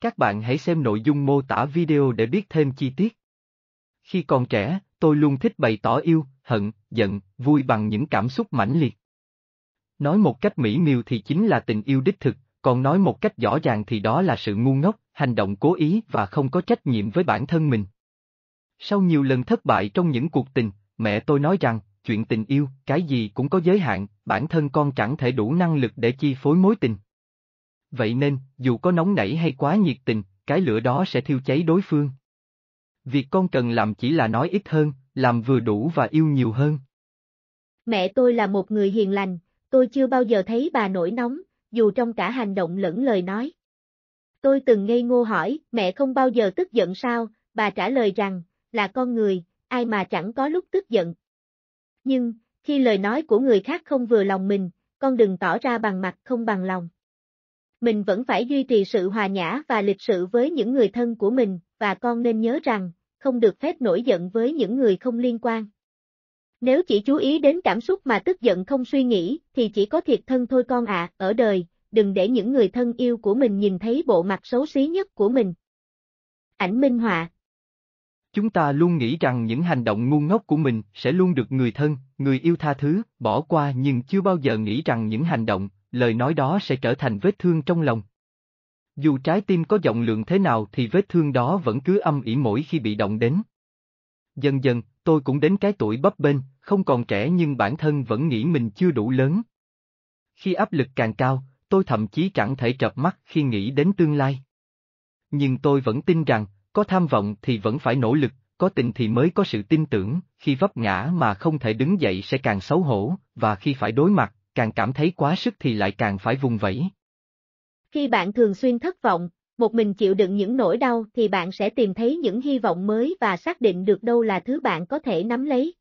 Các bạn hãy xem nội dung mô tả video để biết thêm chi tiết. Khi còn trẻ, tôi luôn thích bày tỏ yêu, hận, giận, vui bằng những cảm xúc mãnh liệt. Nói một cách mỹ miều thì chính là tình yêu đích thực, còn nói một cách rõ ràng thì đó là sự ngu ngốc, hành động cố ý và không có trách nhiệm với bản thân mình. Sau nhiều lần thất bại trong những cuộc tình, mẹ tôi nói rằng, chuyện tình yêu, cái gì cũng có giới hạn, bản thân con chẳng thể đủ năng lực để chi phối mối tình. Vậy nên, dù có nóng nảy hay quá nhiệt tình, cái lửa đó sẽ thiêu cháy đối phương. Việc con cần làm chỉ là nói ít hơn, làm vừa đủ và yêu nhiều hơn. Mẹ tôi là một người hiền lành, tôi chưa bao giờ thấy bà nổi nóng, dù trong cả hành động lẫn lời nói. Tôi từng ngây ngô hỏi, mẹ không bao giờ tức giận sao, bà trả lời rằng, là con người, ai mà chẳng có lúc tức giận. Nhưng, khi lời nói của người khác không vừa lòng mình, con đừng tỏ ra bằng mặt không bằng lòng mình vẫn phải duy trì sự hòa nhã và lịch sự với những người thân của mình, và con nên nhớ rằng, không được phép nổi giận với những người không liên quan. Nếu chỉ chú ý đến cảm xúc mà tức giận không suy nghĩ, thì chỉ có thiệt thân thôi con ạ, à, ở đời, đừng để những người thân yêu của mình nhìn thấy bộ mặt xấu xí nhất của mình. Ảnh Minh Họa Chúng ta luôn nghĩ rằng những hành động ngu ngốc của mình sẽ luôn được người thân, người yêu tha thứ, bỏ qua nhưng chưa bao giờ nghĩ rằng những hành động, lời nói đó sẽ trở thành vết thương trong lòng. Dù trái tim có rộng lượng thế nào thì vết thương đó vẫn cứ âm ỉ mỗi khi bị động đến. Dần dần, tôi cũng đến cái tuổi bấp bênh, không còn trẻ nhưng bản thân vẫn nghĩ mình chưa đủ lớn. Khi áp lực càng cao, tôi thậm chí chẳng thể chợp mắt khi nghĩ đến tương lai. Nhưng tôi vẫn tin rằng, có tham vọng thì vẫn phải nỗ lực, có tình thì mới có sự tin tưởng, khi vấp ngã mà không thể đứng dậy sẽ càng xấu hổ, và khi phải đối mặt, càng cảm thấy quá sức thì lại càng phải vùng vẫy. Khi bạn thường xuyên thất vọng, một mình chịu đựng những nỗi đau thì bạn sẽ tìm thấy những hy vọng mới và xác định được đâu là thứ bạn có thể nắm lấy.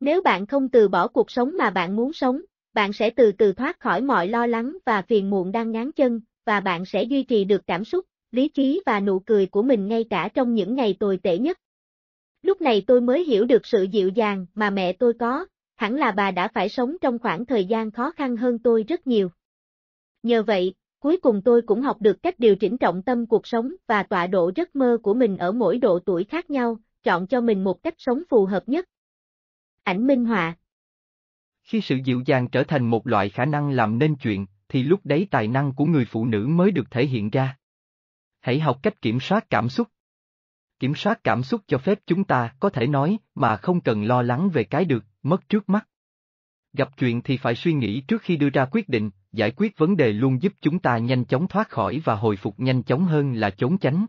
Nếu bạn không từ bỏ cuộc sống mà bạn muốn sống, bạn sẽ từ từ thoát khỏi mọi lo lắng và phiền muộn đang ngán chân, và bạn sẽ duy trì được cảm xúc, lý trí và nụ cười của mình ngay cả trong những ngày tồi tệ nhất. Lúc này tôi mới hiểu được sự dịu dàng mà mẹ tôi có, hẳn là bà đã phải sống trong khoảng thời gian khó khăn hơn tôi rất nhiều. Nhờ vậy, cuối cùng tôi cũng học được cách điều chỉnh trọng tâm cuộc sống và tọa độ giấc mơ của mình ở mỗi độ tuổi khác nhau, chọn cho mình một cách sống phù hợp nhất. Ảnh minh họa Khi sự dịu dàng trở thành một loại khả năng làm nên chuyện, thì lúc đấy tài năng của người phụ nữ mới được thể hiện ra. Hãy học cách kiểm soát cảm xúc. Kiểm soát cảm xúc cho phép chúng ta có thể nói mà không cần lo lắng về cái được mất trước mắt. Gặp chuyện thì phải suy nghĩ trước khi đưa ra quyết định, giải quyết vấn đề luôn giúp chúng ta nhanh chóng thoát khỏi và hồi phục nhanh chóng hơn là trốn tránh.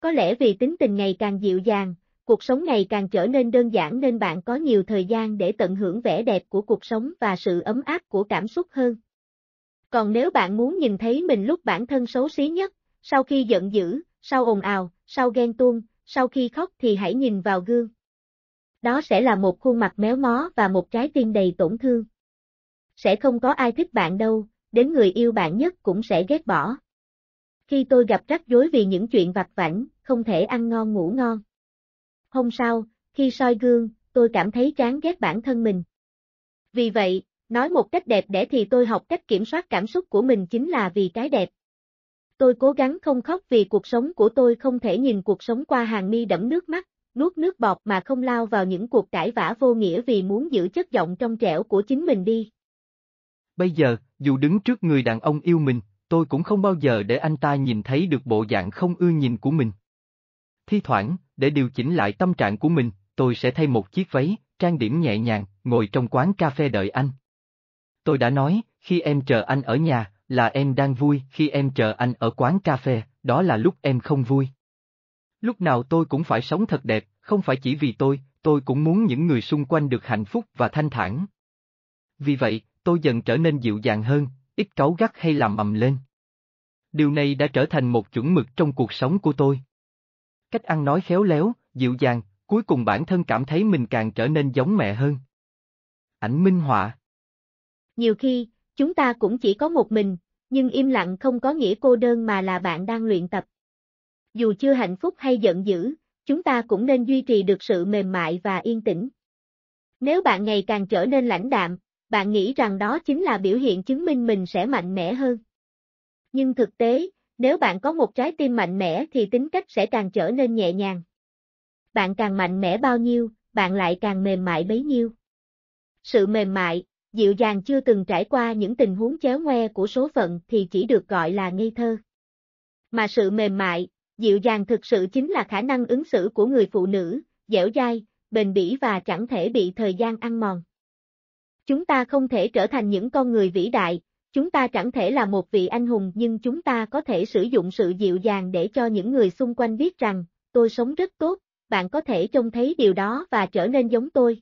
Có lẽ vì tính tình ngày càng dịu dàng, cuộc sống ngày càng trở nên đơn giản nên bạn có nhiều thời gian để tận hưởng vẻ đẹp của cuộc sống và sự ấm áp của cảm xúc hơn. Còn nếu bạn muốn nhìn thấy mình lúc bản thân xấu xí nhất, sau khi giận dữ, sau ồn ào, sau ghen tuông, sau khi khóc thì hãy nhìn vào gương đó sẽ là một khuôn mặt méo mó và một trái tim đầy tổn thương. Sẽ không có ai thích bạn đâu, đến người yêu bạn nhất cũng sẽ ghét bỏ. Khi tôi gặp rắc rối vì những chuyện vặt vảnh, không thể ăn ngon ngủ ngon. Hôm sau, khi soi gương, tôi cảm thấy chán ghét bản thân mình. Vì vậy, nói một cách đẹp để thì tôi học cách kiểm soát cảm xúc của mình chính là vì cái đẹp. Tôi cố gắng không khóc vì cuộc sống của tôi không thể nhìn cuộc sống qua hàng mi đẫm nước mắt, nuốt nước bọt mà không lao vào những cuộc cãi vã vô nghĩa vì muốn giữ chất giọng trong trẻo của chính mình đi. Bây giờ, dù đứng trước người đàn ông yêu mình, tôi cũng không bao giờ để anh ta nhìn thấy được bộ dạng không ưa nhìn của mình. Thi thoảng, để điều chỉnh lại tâm trạng của mình, tôi sẽ thay một chiếc váy, trang điểm nhẹ nhàng, ngồi trong quán cà phê đợi anh. Tôi đã nói, khi em chờ anh ở nhà, là em đang vui, khi em chờ anh ở quán cà phê, đó là lúc em không vui. Lúc nào tôi cũng phải sống thật đẹp, không phải chỉ vì tôi, tôi cũng muốn những người xung quanh được hạnh phúc và thanh thản. Vì vậy, tôi dần trở nên dịu dàng hơn, ít cáu gắt hay làm ầm lên. Điều này đã trở thành một chuẩn mực trong cuộc sống của tôi. Cách ăn nói khéo léo, dịu dàng, cuối cùng bản thân cảm thấy mình càng trở nên giống mẹ hơn. Ảnh minh họa Nhiều khi, chúng ta cũng chỉ có một mình, nhưng im lặng không có nghĩa cô đơn mà là bạn đang luyện tập dù chưa hạnh phúc hay giận dữ, chúng ta cũng nên duy trì được sự mềm mại và yên tĩnh. Nếu bạn ngày càng trở nên lãnh đạm, bạn nghĩ rằng đó chính là biểu hiện chứng minh mình sẽ mạnh mẽ hơn. Nhưng thực tế, nếu bạn có một trái tim mạnh mẽ thì tính cách sẽ càng trở nên nhẹ nhàng. Bạn càng mạnh mẽ bao nhiêu, bạn lại càng mềm mại bấy nhiêu. Sự mềm mại, dịu dàng chưa từng trải qua những tình huống chéo ngoe của số phận thì chỉ được gọi là ngây thơ. Mà sự mềm mại, Dịu dàng thực sự chính là khả năng ứng xử của người phụ nữ, dẻo dai, bền bỉ và chẳng thể bị thời gian ăn mòn. Chúng ta không thể trở thành những con người vĩ đại, chúng ta chẳng thể là một vị anh hùng nhưng chúng ta có thể sử dụng sự dịu dàng để cho những người xung quanh biết rằng, tôi sống rất tốt, bạn có thể trông thấy điều đó và trở nên giống tôi.